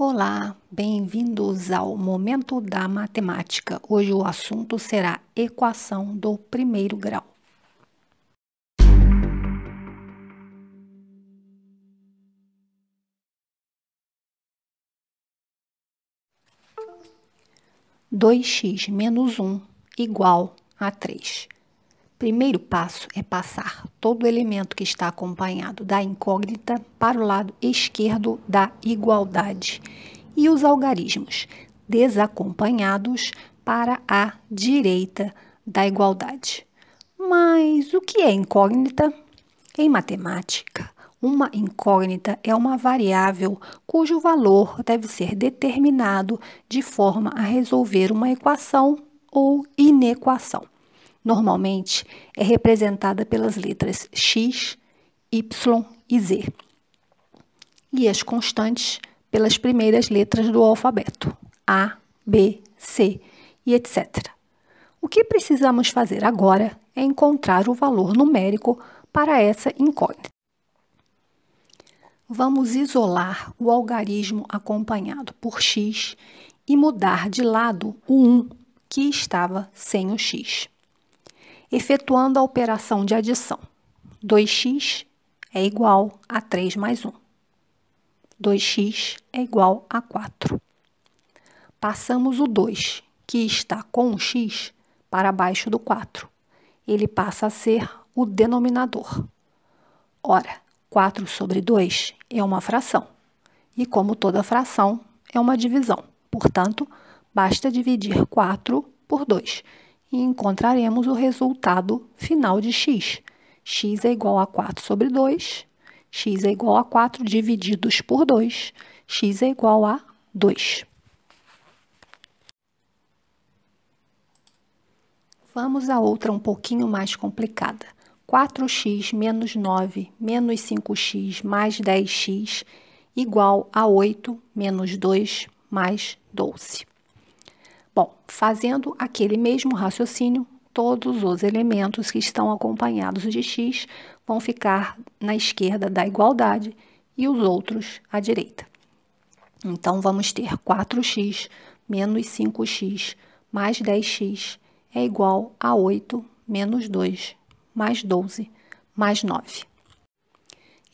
Olá, bem-vindos ao Momento da Matemática. Hoje o assunto será equação do primeiro grau. Dois x menos um igual a três. Primeiro passo é passar todo elemento que está acompanhado da incógnita para o lado esquerdo da igualdade e os algarismos desacompanhados para a direita da igualdade. Mas o que é incógnita? Em matemática, uma incógnita é uma variável cujo valor deve ser determinado de forma a resolver uma equação ou inequação normalmente é representada pelas letras x, y e z, e as constantes pelas primeiras letras do alfabeto, A, B, C e etc. O que precisamos fazer agora é encontrar o valor numérico para essa incógnita. Vamos isolar o algarismo acompanhado por x e mudar de lado o 1, que estava sem o x efetuando a operação de adição. 2x é igual a 3 mais 1. 2x é igual a 4. Passamos o 2, que está com o x, para baixo do 4. Ele passa a ser o denominador. Ora, 4 sobre 2 é uma fração. E como toda fração, é uma divisão. Portanto, basta dividir 4 por 2 e encontraremos o resultado final de x. x é igual a 4 sobre 2, x é igual a 4 divididos por 2, x é igual a 2. Vamos a outra um pouquinho mais complicada. 4x menos 9 menos 5x mais 10x igual a 8 menos 2 mais 12. Bom, fazendo aquele mesmo raciocínio, todos os elementos que estão acompanhados de x vão ficar na esquerda da igualdade e os outros à direita. Então, vamos ter 4x menos 5x mais 10x é igual a 8 menos 2 mais 12 mais 9.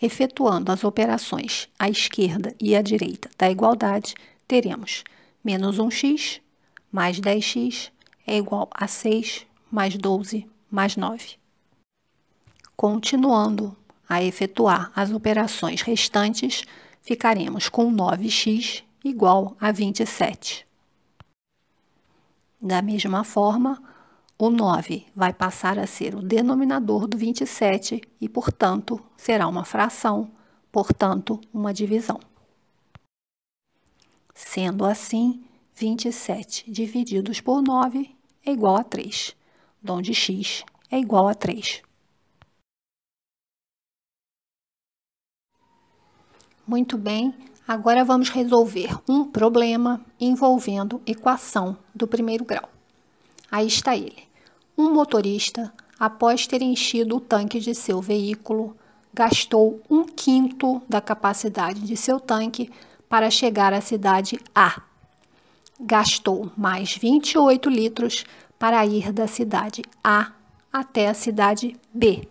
Efetuando as operações à esquerda e à direita da igualdade, teremos menos 1x mais 10x é igual a 6 mais 12 mais 9. Continuando a efetuar as operações restantes, ficaremos com 9x igual a 27. Da mesma forma, o 9 vai passar a ser o denominador do 27 e, portanto, será uma fração, portanto, uma divisão. Sendo assim, 27 divididos por 9 é igual a 3, onde x é igual a 3. Muito bem, agora vamos resolver um problema envolvendo equação do primeiro grau. Aí está ele. Um motorista, após ter enchido o tanque de seu veículo, gastou um quinto da capacidade de seu tanque para chegar à cidade A, gastou mais 28 litros para ir da cidade A até a cidade B.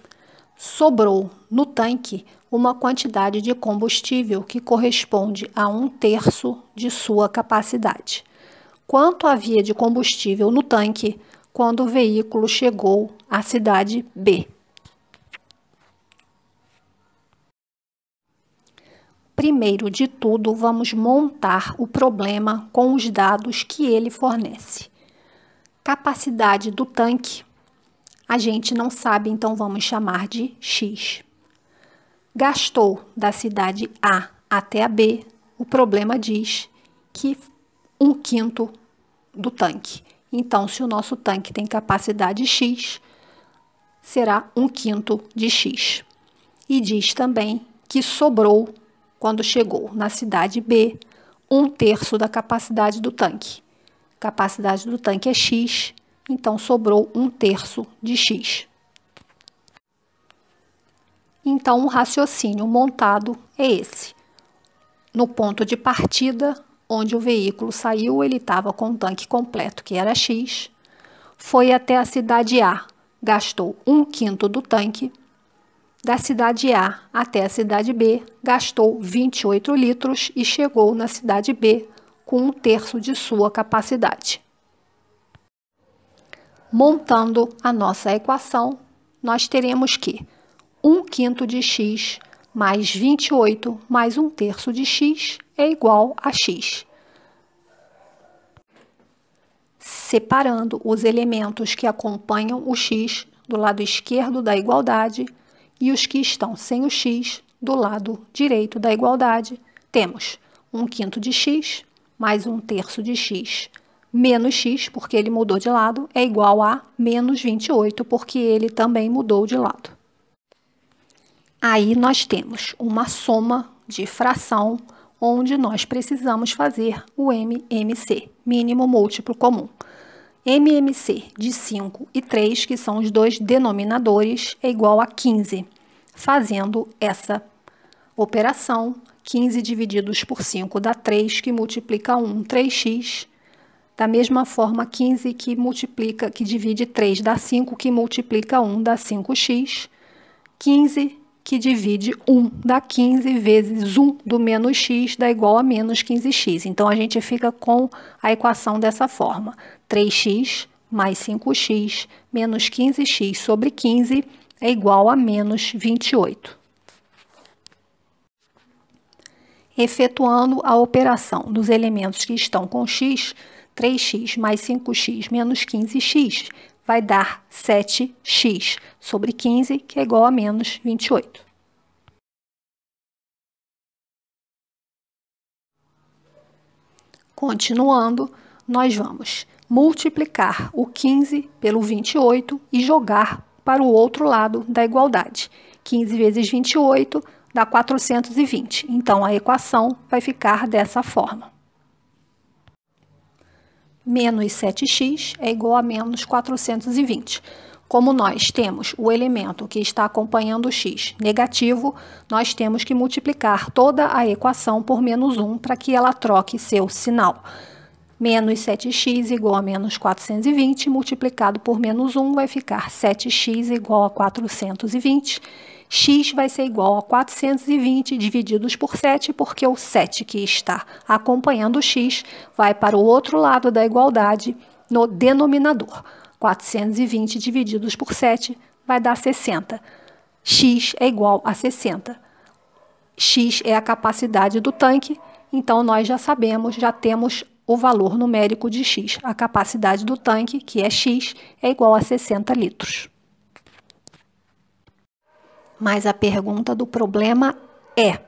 Sobrou no tanque uma quantidade de combustível que corresponde a um terço de sua capacidade. Quanto havia de combustível no tanque quando o veículo chegou à cidade B? primeiro de tudo, vamos montar o problema com os dados que ele fornece. Capacidade do tanque, a gente não sabe, então vamos chamar de X. Gastou da cidade A até a B, o problema diz que um quinto do tanque. Então, se o nosso tanque tem capacidade X, será um quinto de X. E diz também que sobrou quando chegou na cidade B, um terço da capacidade do tanque. Capacidade do tanque é X, então sobrou um terço de X. Então, um raciocínio montado é esse. No ponto de partida, onde o veículo saiu, ele estava com o tanque completo, que era X, foi até a cidade A, gastou um quinto do tanque da cidade A até a cidade B, gastou 28 litros e chegou na cidade B com um terço de sua capacidade. Montando a nossa equação, nós teremos que 1 quinto de x mais 28 mais 1 terço de x é igual a x. Separando os elementos que acompanham o x do lado esquerdo da igualdade, e os que estão sem o x do lado direito da igualdade, temos 1 quinto de x mais 1 terço de x menos x, porque ele mudou de lado, é igual a menos 28, porque ele também mudou de lado. Aí nós temos uma soma de fração onde nós precisamos fazer o MMC, mínimo múltiplo comum. MMC de 5 e 3, que são os dois denominadores, é igual a 15. Fazendo essa operação, 15 divididos por 5 dá 3, que multiplica 1, 3x. Da mesma forma, 15 que multiplica, que divide 3 dá 5, que multiplica 1 dá 5x. 15 que divide 1 da 15 vezes 1 do menos x dá igual a menos 15x. Então, a gente fica com a equação dessa forma. 3x mais 5x menos 15x sobre 15 é igual a menos 28. Efetuando a operação dos elementos que estão com x, 3x mais 5x menos 15x vai dar 7x sobre 15, que é igual a menos 28. Continuando, nós vamos multiplicar o 15 pelo 28 e jogar para o outro lado da igualdade. 15 vezes 28 dá 420. Então, a equação vai ficar dessa forma menos 7x é igual a menos 420. Como nós temos o elemento que está acompanhando o x negativo, nós temos que multiplicar toda a equação por menos 1 para que ela troque seu sinal menos 7x igual a menos 420, multiplicado por menos 1 vai ficar 7x igual a 420. x vai ser igual a 420 divididos por 7, porque o 7 que está acompanhando o x vai para o outro lado da igualdade no denominador. 420 divididos por 7 vai dar 60. x é igual a 60. x é a capacidade do tanque, então nós já sabemos, já temos o valor numérico de X. A capacidade do tanque, que é X, é igual a 60 litros. Mas a pergunta do problema é: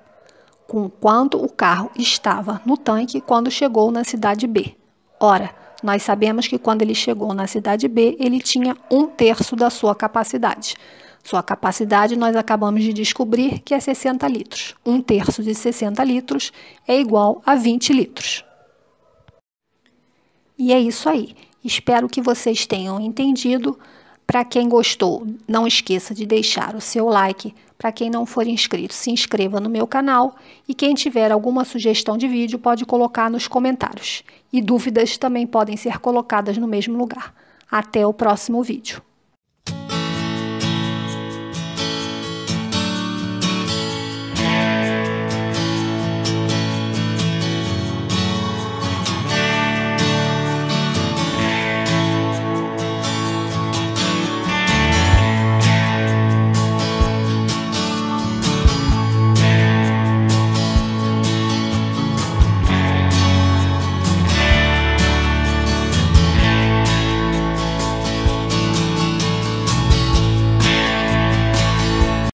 com quanto o carro estava no tanque quando chegou na cidade B? Ora, nós sabemos que quando ele chegou na cidade B, ele tinha um terço da sua capacidade. Sua capacidade nós acabamos de descobrir que é 60 litros. Um terço de 60 litros é igual a 20 litros. E é isso aí. Espero que vocês tenham entendido. Para quem gostou, não esqueça de deixar o seu like. Para quem não for inscrito, se inscreva no meu canal. E quem tiver alguma sugestão de vídeo, pode colocar nos comentários. E dúvidas também podem ser colocadas no mesmo lugar. Até o próximo vídeo.